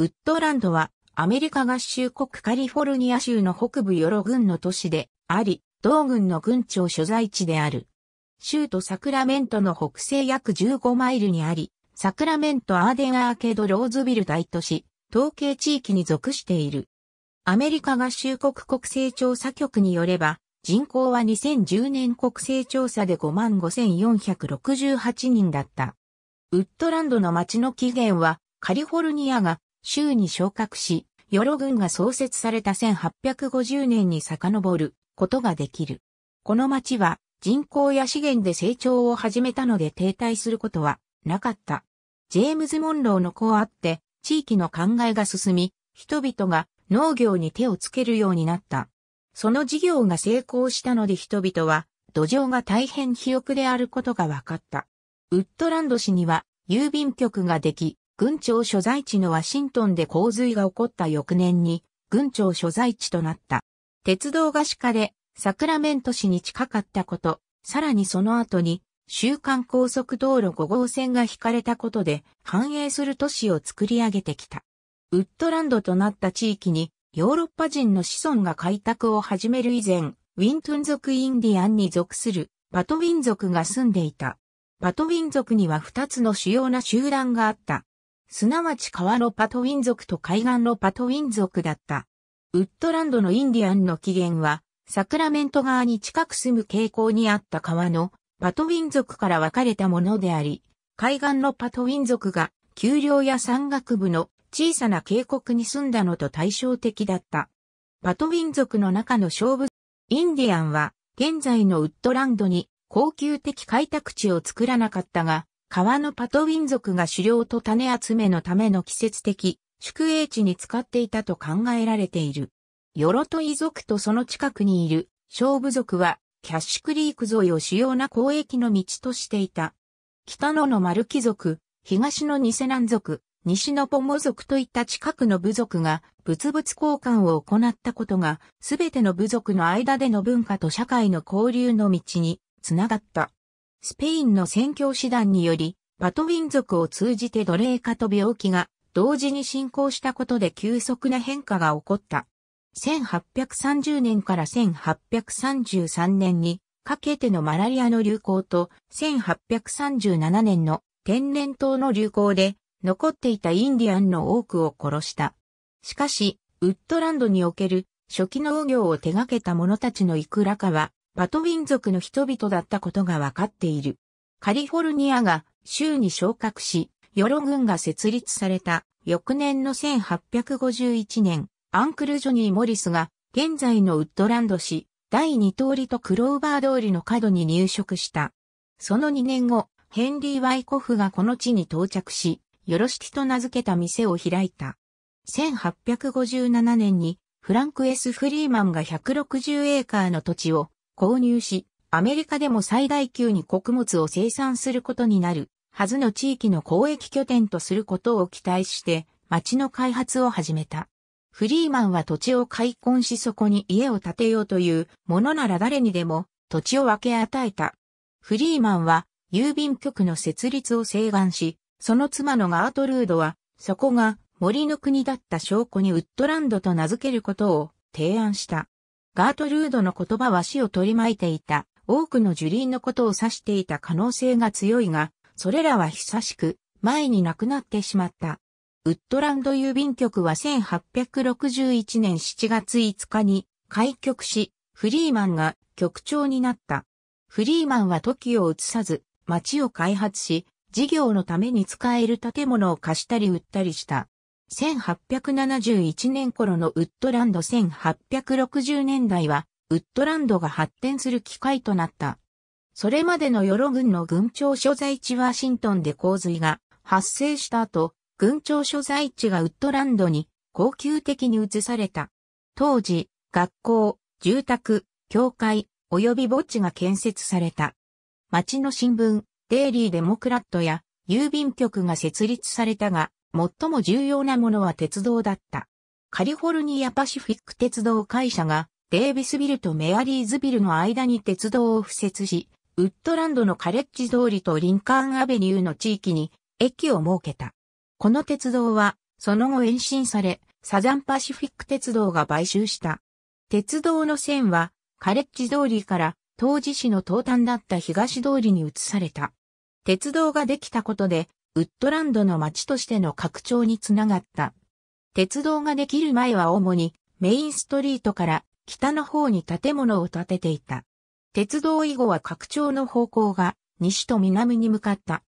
ウッドランドはアメリカ合衆国カリフォルニア州の北部ヨロ郡の都市であり、同郡の郡庁所在地である。州都サクラメントの北西約15マイルにあり、サクラメントアーデンアーケードローズビル大都市、統計地域に属している。アメリカ合衆国国勢調査局によれば、人口は2010年国勢調査で55,468人だった。ウッドランドの町の起源はカリフォルニアが州に昇格し、ヨロ軍が創設された1850年に遡ることができる。この町は人口や資源で成長を始めたので停滞することはなかった。ジェームズ・モンローの子あって、地域の考えが進み、人々が農業に手をつけるようになった。その事業が成功したので人々は土壌が大変肥沃であることが分かった。ウッドランド市には郵便局ができ、軍庁所在地のワシントンで洪水が起こった翌年に、軍庁所在地となった。鉄道が敷かれ、サクラメント市に近かったこと、さらにその後に、週間高速道路5号線が引かれたことで、繁栄する都市を作り上げてきた。ウッドランドとなった地域に、ヨーロッパ人の子孫が開拓を始める以前、ウィントン族インディアンに属するパトウィン族が住んでいた。パトウィン族には2つの主要な集団があった。すなわち川のパトウィン族と海岸のパトウィン族だった。ウッドランドのインディアンの起源は、サクラメント側に近く住む傾向にあった川のパトウィン族から分かれたものであり、海岸のパトウィン族が丘陵や山岳部の小さな渓谷に住んだのと対照的だった。パトウィン族の中の勝負、インディアンは現在のウッドランドに高級的開拓地を作らなかったが、川のパトウィン族が狩猟と種集めのための季節的宿営地に使っていたと考えられている。ヨロトイ族とその近くにいる勝部族はキャッシュクリーク沿いを主要な交易の道としていた。北野のマルキ族、東のニセナン族、西のポモ族といった近くの部族が物々交換を行ったことが、すべての部族の間での文化と社会の交流の道につながった。スペインの宣教師団により、パトウィン族を通じて奴隷化と病気が同時に進行したことで急速な変化が起こった。1830年から1833年にかけてのマラリアの流行と1837年の天然痘の流行で残っていたインディアンの多くを殺した。しかし、ウッドランドにおける初期農業を手掛けた者たちのいくらかはバトウィン族の人々だったことがわかっている。カリフォルニアが州に昇格し、ヨロ軍が設立された翌年の1851年、アンクル・ジョニー・モリスが現在のウッドランド市第2通りとクローバー通りの角に入植した。その2年後、ヘンリー・ワイコフがこの地に到着し、よろしきと名付けた店を開いた。1857年にフランク・エス・フリーマンが160エーカーの土地を購入し、アメリカでも最大級に穀物を生産することになるはずの地域の交易拠点とすることを期待して、町の開発を始めた。フリーマンは土地を開墾しそこに家を建てようというものなら誰にでも土地を分け与えた。フリーマンは郵便局の設立を請願し、その妻のガートルードは、そこが森の国だった証拠にウッドランドと名付けることを提案した。ガートルードの言葉は死を取り巻いていた、多くの樹林のことを指していた可能性が強いが、それらは久しく、前に亡くなってしまった。ウッドランド郵便局は1861年7月5日に開局し、フリーマンが局長になった。フリーマンは時を移さず、町を開発し、事業のために使える建物を貸したり売ったりした。1871年頃のウッドランド1860年代は、ウッドランドが発展する機会となった。それまでのヨロ軍の軍庁所在地ワシントンで洪水が発生した後、軍庁所在地がウッドランドに恒久的に移された。当時、学校、住宅、教会、及び墓地が建設された。町の新聞、デイリー・デモクラットや郵便局が設立されたが、最も重要なものは鉄道だった。カリフォルニアパシフィック鉄道会社がデービスビルとメアリーズビルの間に鉄道を敷設し、ウッドランドのカレッジ通りとリンカーンアベニューの地域に駅を設けた。この鉄道はその後延伸され、サザンパシフィック鉄道が買収した。鉄道の線はカレッジ通りから当時市の東端だった東通りに移された。鉄道ができたことでウッドランドの町としての拡張につながった。鉄道ができる前は主にメインストリートから北の方に建物を建てていた。鉄道以後は拡張の方向が西と南に向かった。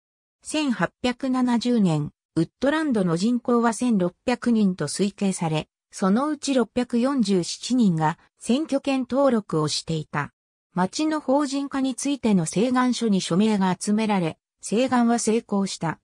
1870年、ウッドランドの人口は1600人と推計され、そのうち647人が選挙権登録をしていた。町の法人化についての請願書に署名が集められ、請願は成功した。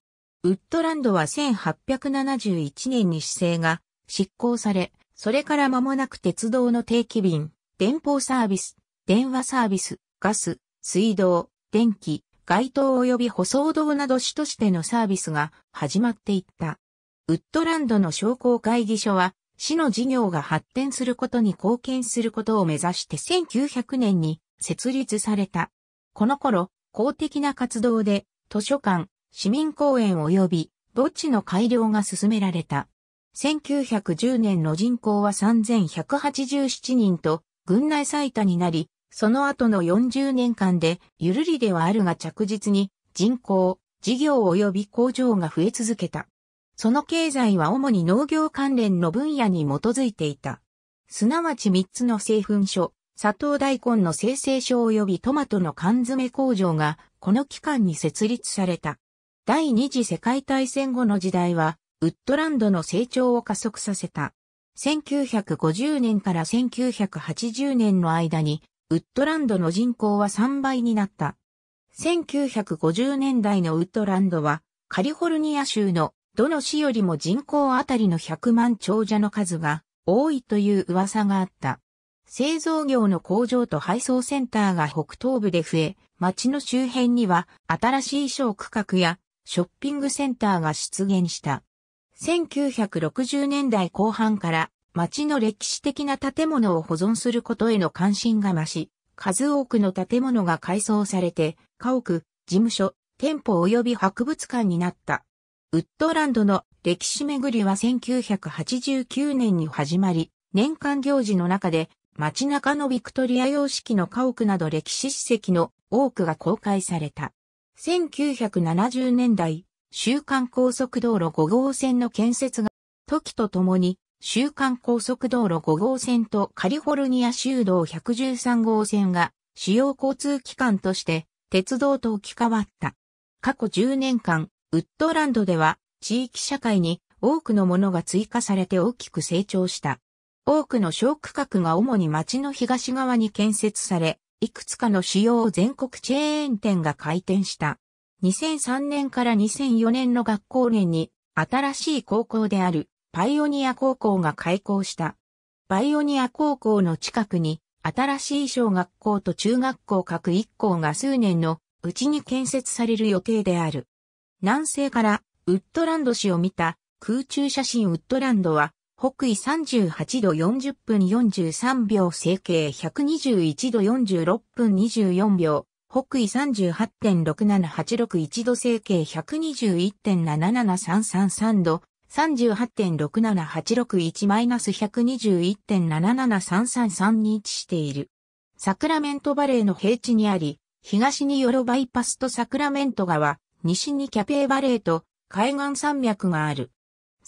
ウッドランドは1871年に市政が執行され、それから間もなく鉄道の定期便、電報サービス、電話サービス、ガス、水道、電気、街灯及び舗装道など市としてのサービスが始まっていった。ウッドランドの商工会議所は、市の事業が発展することに貢献することを目指して1900年に設立された。この頃、公的な活動で図書館、市民公園及び墓地の改良が進められた。1910年の人口は3187人と、軍内最多になり、その後の40年間で、ゆるりではあるが着実に、人口、事業及び工場が増え続けた。その経済は主に農業関連の分野に基づいていた。すなわち3つの製粉所、砂糖大根の生成所及びトマトの缶詰工場がこの期間に設立された。第二次世界大戦後の時代は、ウッドランドの成長を加速させた。1950年から1980年の間に、ウッドランドの人口は3倍になった。1950年代のウッドランドは、カリフォルニア州のどの市よりも人口あたりの100万長者の数が多いという噂があった。製造業の工場と配送センターが北東部で増え、町の周辺には新しい小区画やショッピングセンターが出現した。1960年代後半から町の歴史的な建物を保存することへの関心が増し、数多くの建物が改装されて、家屋、事務所、店舗及び博物館になった。ウッドランドの歴史巡りは1989年に始まり、年間行事の中で街中のビクトリア様式の家屋など歴史史跡の多くが公開された。1970年代、週刊高速道路5号線の建設が、時とともに、週刊高速道路5号線とカリフォルニア州道113号線が、主要交通機関として、鉄道と置き換わった。過去10年間、ウッドランドでは、地域社会に多くのものが追加されて大きく成長した。多くの小区画が主に町の東側に建設され、いくつかの主要全国チェーン店が開店した。2003年から2004年の学校年に新しい高校であるパイオニア高校が開校した。パイオニア高校の近くに新しい小学校と中学校各1校が数年のうちに建設される予定である。南西からウッドランド市を見た空中写真ウッドランドは北緯38度40分43秒整形121度46分24秒、北緯38.67861度整形121.77333度、38.67861-121.77333に位置している。サクラメントバレーの平地にあり、東にヨロバイパスとサクラメント川、西にキャペーバレーと海岸山脈がある。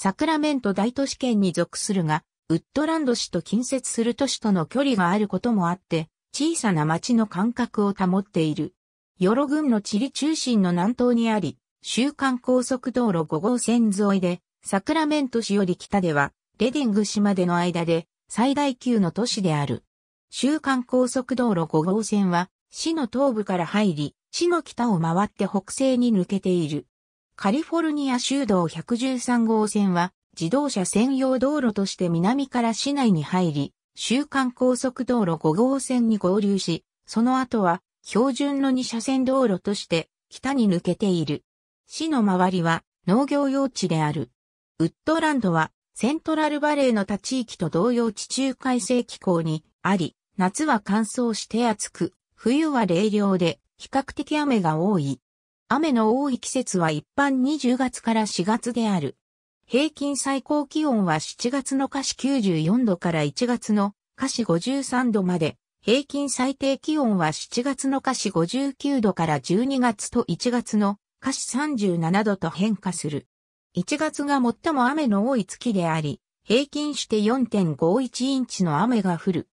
サクラメント大都市圏に属するが、ウッドランド市と近接する都市との距離があることもあって、小さな町の感覚を保っている。ヨロ郡の地理中心の南東にあり、週間高速道路5号線沿いで、サクラメント市より北では、レディング市までの間で、最大級の都市である。週間高速道路5号線は、市の東部から入り、市の北を回って北西に抜けている。カリフォルニア州道113号線は自動車専用道路として南から市内に入り、週間高速道路5号線に合流し、その後は標準の2車線道路として北に抜けている。市の周りは農業用地である。ウッドランドはセントラルバレーの他地域と同様地中海性気候にあり、夏は乾燥して暑く、冬は冷涼で比較的雨が多い。雨の多い季節は一般に10月から4月である。平均最高気温は7月の下市94度から1月の下市53度まで、平均最低気温は7月の下市59度から12月と1月の下市37度と変化する。1月が最も雨の多い月であり、平均して4.51インチの雨が降る。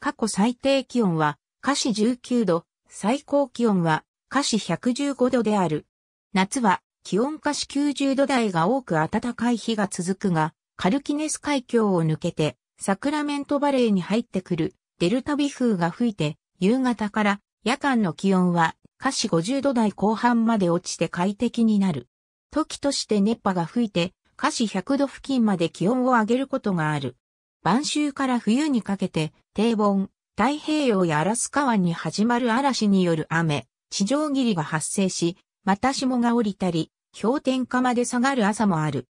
過去最低気温は、下市19度、最高気温は華氏115度である。夏は気温華氏90度台が多く暖かい日が続くが、カルキネス海峡を抜けて、サクラメントバレーに入ってくるデルタ微風が吹いて、夕方から夜間の気温は華氏50度台後半まで落ちて快適になる。時として熱波が吹いて、華氏100度付近まで気温を上げることがある。晩秋から冬にかけて、低温、太平洋やアラスカ湾に始まる嵐による雨、地上霧が発生し、また霜が降りたり、氷点下まで下がる朝もある。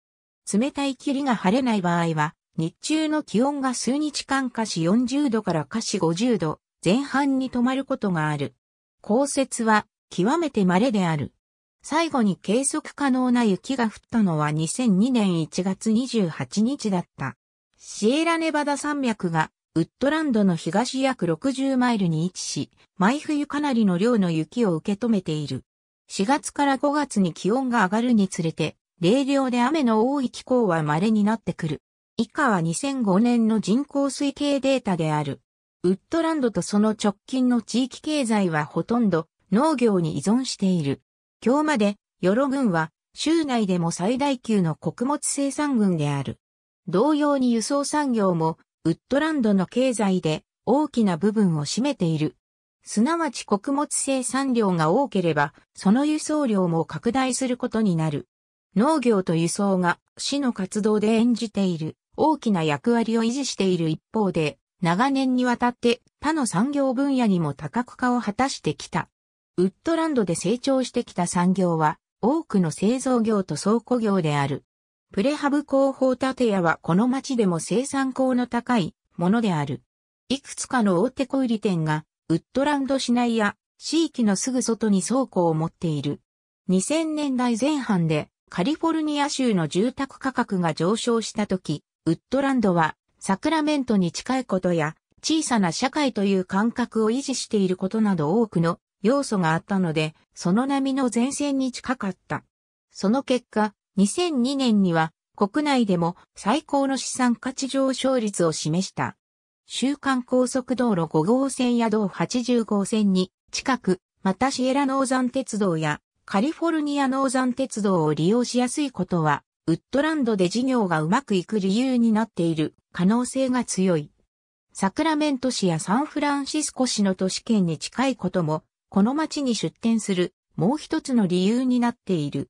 冷たい霧が晴れない場合は、日中の気温が数日間下し40度から下し50度前半に止まることがある。降雪は極めて稀である。最後に計測可能な雪が降ったのは2002年1月28日だった。シエラネバダ山脈がウッドランドの東約60マイルに位置し、毎冬かなりの量の雪を受け止めている。4月から5月に気温が上がるにつれて、冷涼で雨の多い気候は稀になってくる。以下は2005年の人口推計データである。ウッドランドとその直近の地域経済はほとんど農業に依存している。今日まで、ヨロ郡は州内でも最大級の穀物生産群である。同様に輸送産業もウッドランドの経済で大きな部分を占めている。すなわち穀物生産量が多ければ、その輸送量も拡大することになる。農業と輸送が市の活動で演じている大きな役割を維持している一方で、長年にわたって他の産業分野にも多角化を果たしてきた。ウッドランドで成長してきた産業は、多くの製造業と倉庫業である。プレハブ広報建屋はこの町でも生産高の高いものである。いくつかの大手小売店が、ウッドランド市内や地域のすぐ外に倉庫を持っている。2000年代前半でカリフォルニア州の住宅価格が上昇した時、ウッドランドはサクラメントに近いことや小さな社会という感覚を維持していることなど多くの要素があったので、その波の前線に近かった。その結果、2002年には国内でも最高の資産価値上昇率を示した。週刊高速道路5号線や道80号線に近く、またシエラ農山鉄道やカリフォルニア農山鉄道を利用しやすいことは、ウッドランドで事業がうまくいく理由になっている可能性が強い。サクラメント市やサンフランシスコ市の都市圏に近いことも、この町に出店するもう一つの理由になっている。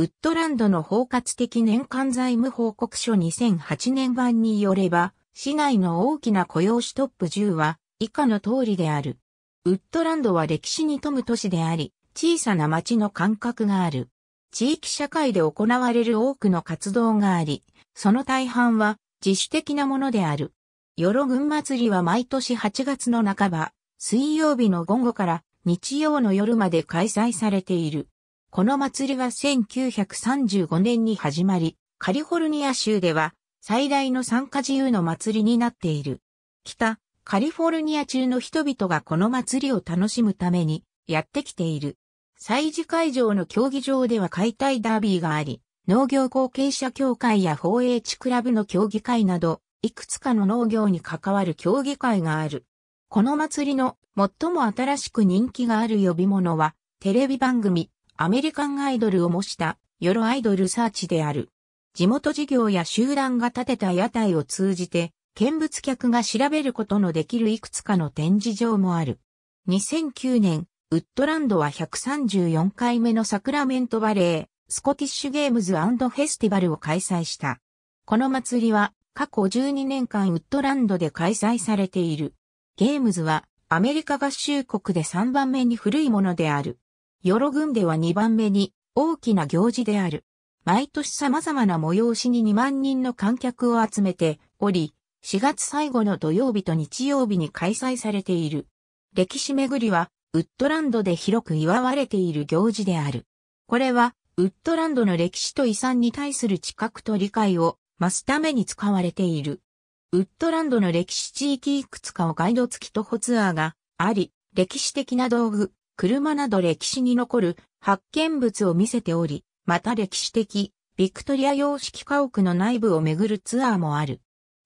ウッドランドの包括的年間財務報告書2008年版によれば、市内の大きな雇用主トップ10は以下の通りである。ウッドランドは歴史に富む都市であり、小さな町の感覚がある。地域社会で行われる多くの活動があり、その大半は自主的なものである。よろ群祭りは毎年8月の半ば、水曜日の午後から日曜の夜まで開催されている。この祭りは1935年に始まり、カリフォルニア州では最大の参加自由の祭りになっている。北、カリフォルニア中の人々がこの祭りを楽しむためにやってきている。祭事会場の競技場では解体ダービーがあり、農業後継者協会や 4H クラブの競技会など、いくつかの農業に関わる競技会がある。この祭りの最も新しく人気がある呼び物は、テレビ番組、アメリカンアイドルを模したヨロアイドルサーチである。地元事業や集団が建てた屋台を通じて、見物客が調べることのできるいくつかの展示場もある。2009年、ウッドランドは134回目のサクラメントバレー、スコティッシュゲームズフェスティバルを開催した。この祭りは過去12年間ウッドランドで開催されている。ゲームズはアメリカ合衆国で3番目に古いものである。よろ軍では2番目に大きな行事である。毎年様々な催しに2万人の観客を集めており、4月最後の土曜日と日曜日に開催されている。歴史巡りは、ウッドランドで広く祝われている行事である。これは、ウッドランドの歴史と遺産に対する知覚と理解を増すために使われている。ウッドランドの歴史地域いくつかをガイド付き徒歩ツアーがあり、歴史的な道具、車など歴史に残る発見物を見せており、また歴史的、ビクトリア様式家屋の内部を巡るツアーもある。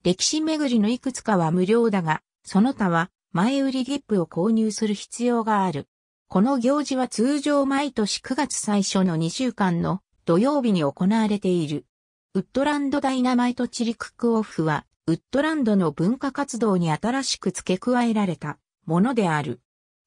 歴史巡りのいくつかは無料だが、その他は前売り切符を購入する必要がある。この行事は通常毎年9月最初の2週間の土曜日に行われている。ウッドランドダイナマイトチリクックオフは、ウッドランドの文化活動に新しく付け加えられたものである。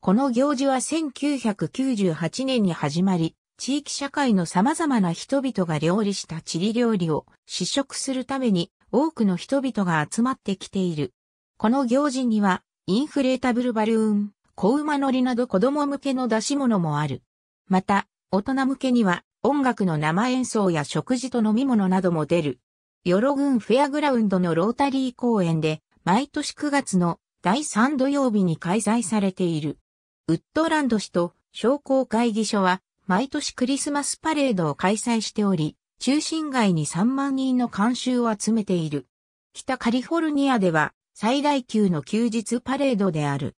この行事は1998年に始まり、地域社会の様々な人々が料理したチリ料理を試食するために多くの人々が集まってきている。この行事には、インフレータブルバルーン、小馬乗りなど子供向けの出し物もある。また、大人向けには音楽の生演奏や食事と飲み物なども出る。ヨロ郡フェアグラウンドのロータリー公園で毎年9月の第3土曜日に開催されている。ウッドランド市と商工会議所は毎年クリスマスパレードを開催しており、中心街に3万人の観衆を集めている。北カリフォルニアでは最大級の休日パレードである。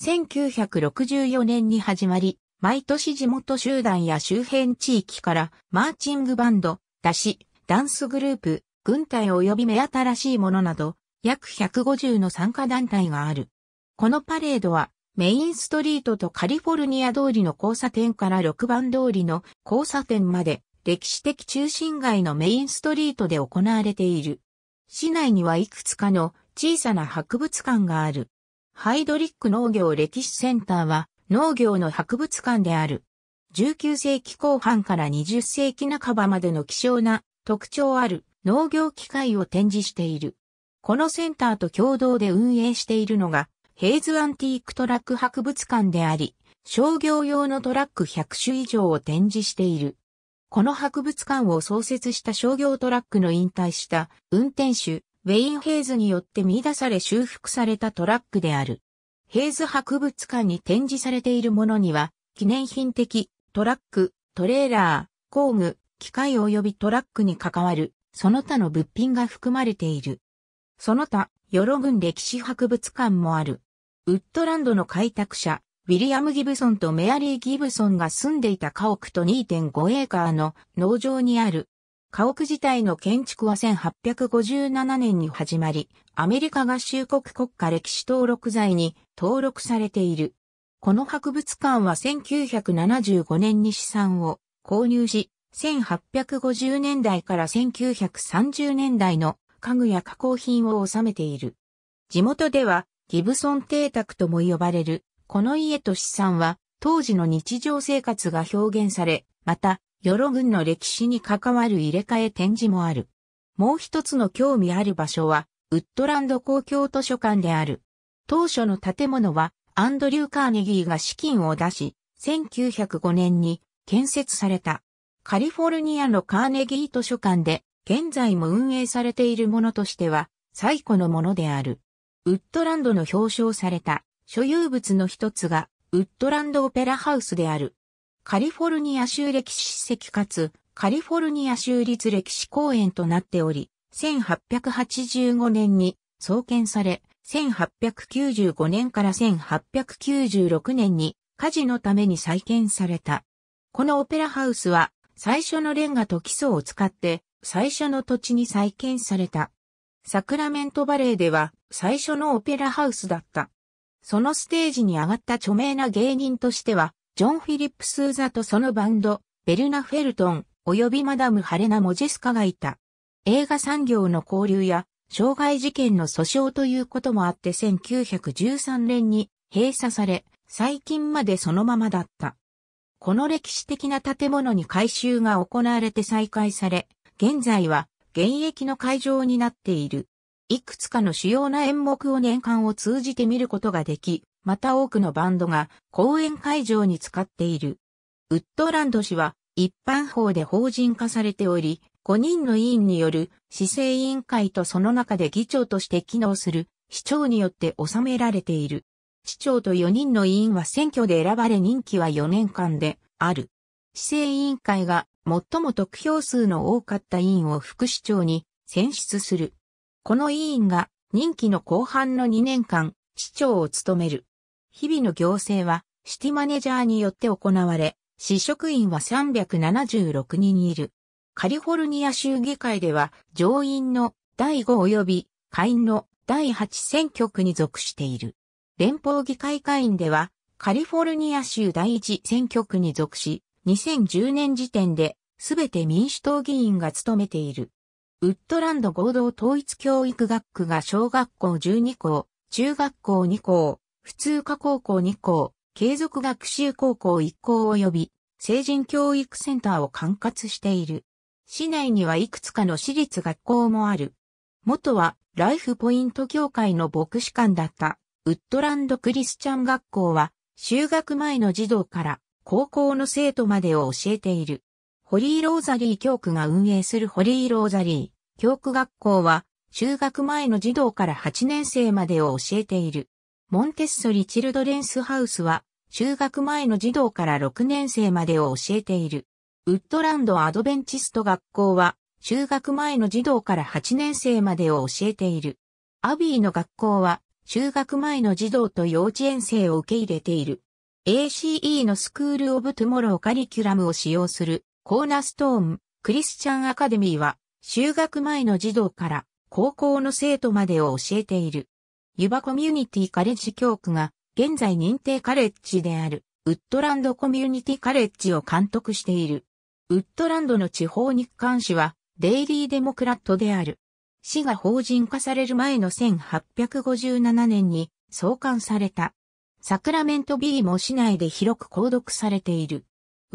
1964年に始まり、毎年地元集団や周辺地域からマーチングバンド、出し、ダンスグループ、軍隊及び目新しいものなど、約150の参加団体がある。このパレードはメインストリートとカリフォルニア通りの交差点から6番通りの交差点まで歴史的中心街のメインストリートで行われている。市内にはいくつかの小さな博物館がある。ハイドリック農業歴史センターは農業の博物館である。19世紀後半から20世紀半ばまでの希少な特徴ある農業機械を展示している。このセンターと共同で運営しているのがヘイズアンティークトラック博物館であり、商業用のトラック100種以上を展示している。この博物館を創設した商業トラックの引退した運転手、ウェイン・ヘイズによって見出され修復されたトラックである。ヘイズ博物館に展示されているものには、記念品的、トラック、トレーラー、工具、機械及びトラックに関わる、その他の物品が含まれている。その他、ヨロ軍歴史博物館もある。ウッドランドの開拓者、ウィリアム・ギブソンとメアリー・ギブソンが住んでいた家屋と2.5エーカーの農場にある。家屋自体の建築は1857年に始まり、アメリカ合衆国国家歴史登録財に登録されている。この博物館は1975年に資産を購入し、1850年代から1930年代の家具や加工品を収めている。地元ではギブソン邸宅とも呼ばれる、この家と資産は、当時の日常生活が表現され、また、ヨロ軍の歴史に関わる入れ替え展示もある。もう一つの興味ある場所は、ウッドランド公共図書館である。当初の建物は、アンドリュー・カーネギーが資金を出し、1905年に建設された。カリフォルニアのカーネギー図書館で、現在も運営されているものとしては、最古のものである。ウッドランドの表彰された所有物の一つがウッドランドオペラハウスである。カリフォルニア州歴史史跡かつカリフォルニア州立歴史公園となっており、1885年に創建され、1895年から1896年に火事のために再建された。このオペラハウスは最初のレンガと基礎を使って最初の土地に再建された。サクラメントバレーでは最初のオペラハウスだった。そのステージに上がった著名な芸人としては、ジョン・フィリップ・スーザとそのバンド、ベルナ・フェルトン、及びマダム・ハレナ・モジェスカがいた。映画産業の交流や、障害事件の訴訟ということもあって1913年に閉鎖され、最近までそのままだった。この歴史的な建物に改修が行われて再開され、現在は現役の会場になっている。いくつかの主要な演目を年間を通じて見ることができ、また多くのバンドが公演会場に使っている。ウッドランド市は一般法で法人化されており、5人の委員による市政委員会とその中で議長として機能する市長によって収められている。市長と4人の委員は選挙で選ばれ任期は4年間である。市政委員会が最も得票数の多かった委員を副市長に選出する。この委員が任期の後半の2年間、市長を務める。日々の行政は、シティマネジャーによって行われ、市職員は376人いる。カリフォルニア州議会では、上院の第5及び下院の第8選挙区に属している。連邦議会下院では、カリフォルニア州第1選挙区に属し、2010年時点で、全て民主党議員が務めている。ウッドランド合同統一教育学区が小学校12校、中学校2校、普通科高校2校、継続学習高校1校及び、成人教育センターを管轄している。市内にはいくつかの私立学校もある。元は、ライフポイント協会の牧師館だった、ウッドランドクリスチャン学校は、就学前の児童から高校の生徒までを教えている。ホリーローザリー教区が運営するホリーローザリー教区学校は、就学前の児童から8年生までを教えている。モンテッソリ・チルドレンスハウスは、就学前の児童から6年生までを教えている。ウッドランド・アドベンチスト学校は、就学前の児童から8年生までを教えている。アビーの学校は、就学前の児童と幼稚園生を受け入れている。ACE のスクール・オブ・トゥモローカリキュラムを使用するコーナストーン、クリスチャンアカデミーは、就学前の児童から高校の生徒までを教えている。ユバコミュニティカレッジ教区が、現在認定カレッジである、ウッドランドコミュニティカレッジを監督している。ウッドランドの地方日刊誌は、デイリーデモクラットである。市が法人化される前の1857年に創刊された。サクラメントビーも市内で広く購読されている。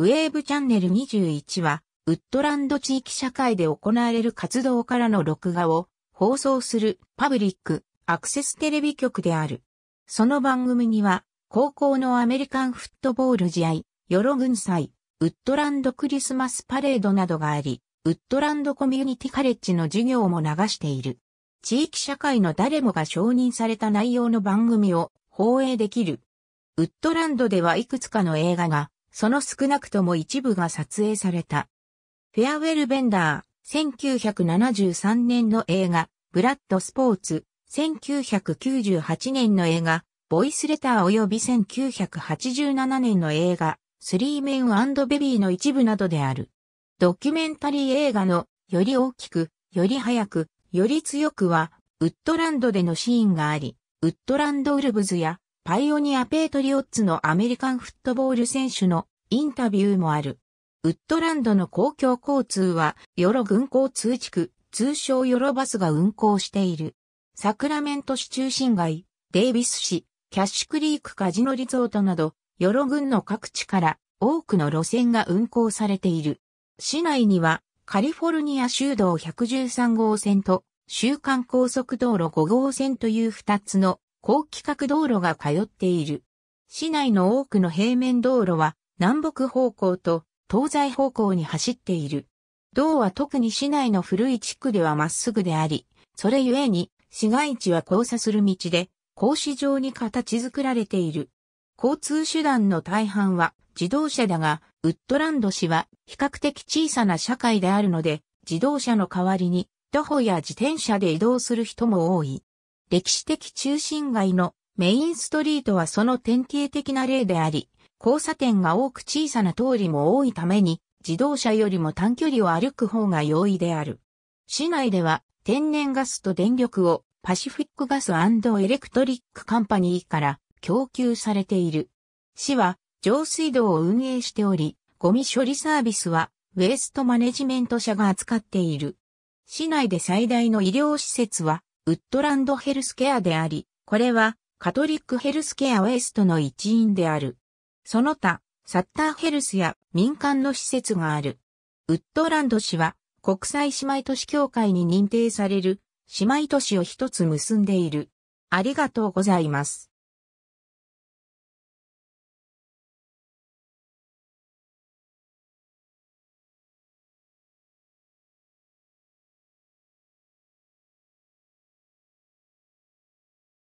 ウェーブチャンネル21は、ウッドランド地域社会で行われる活動からの録画を放送するパブリックアクセステレビ局である。その番組には、高校のアメリカンフットボール試合、ヨロ軍祭、ウッドランドクリスマスパレードなどがあり、ウッドランドコミュニティカレッジの授業も流している。地域社会の誰もが承認された内容の番組を放映できる。ウッドランドではいくつかの映画がその少なくとも一部が撮影された。フェアウェル・ベンダー、1973年の映画、ブラッド・スポーツ、1998年の映画、ボイスレター及び1987年の映画、スリーメンベビーの一部などである。ドキュメンタリー映画の、より大きく、より早く、より強くは、ウッドランドでのシーンがあり、ウッドランドウルブズやパイオニア・ペートリオッツのアメリカンフットボール選手のインタビューもある。ウッドランドの公共交通は、ヨロ軍港通地区、通称ヨロバスが運行している。サクラメント市中心街、デイビス市、キャッシュクリークカジノリゾートなど、ヨロ軍の各地から多くの路線が運行されている。市内には、カリフォルニア州道113号線と、週間高速道路5号線という2つの高規格道路が通っている。市内の多くの平面道路は南北方向と東西方向に走っている。道は特に市内の古い地区ではまっすぐであり、それゆえに市街地は交差する道で、格子状に形作られている。交通手段の大半は自動車だが、ウッドランド市は比較的小さな社会であるので、自動車の代わりに徒歩や自転車で移動する人も多い。歴史的中心街のメインストリートはその典型的な例であり、交差点が多く小さな通りも多いために、自動車よりも短距離を歩く方が容易である。市内では天然ガスと電力をパシフィックガスエレクトリックカンパニーから供給されている。市は上水道を運営しており、ゴミ処理サービスはウェストマネジメント社が扱っている。市内で最大の医療施設はウッドランドヘルスケアであり、これはカトリックヘルスケアウエストの一員である。その他、サッターヘルスや民間の施設がある。ウッドランド市は国際姉妹都市協会に認定される姉妹都市を一つ結んでいる。ありがとうございます。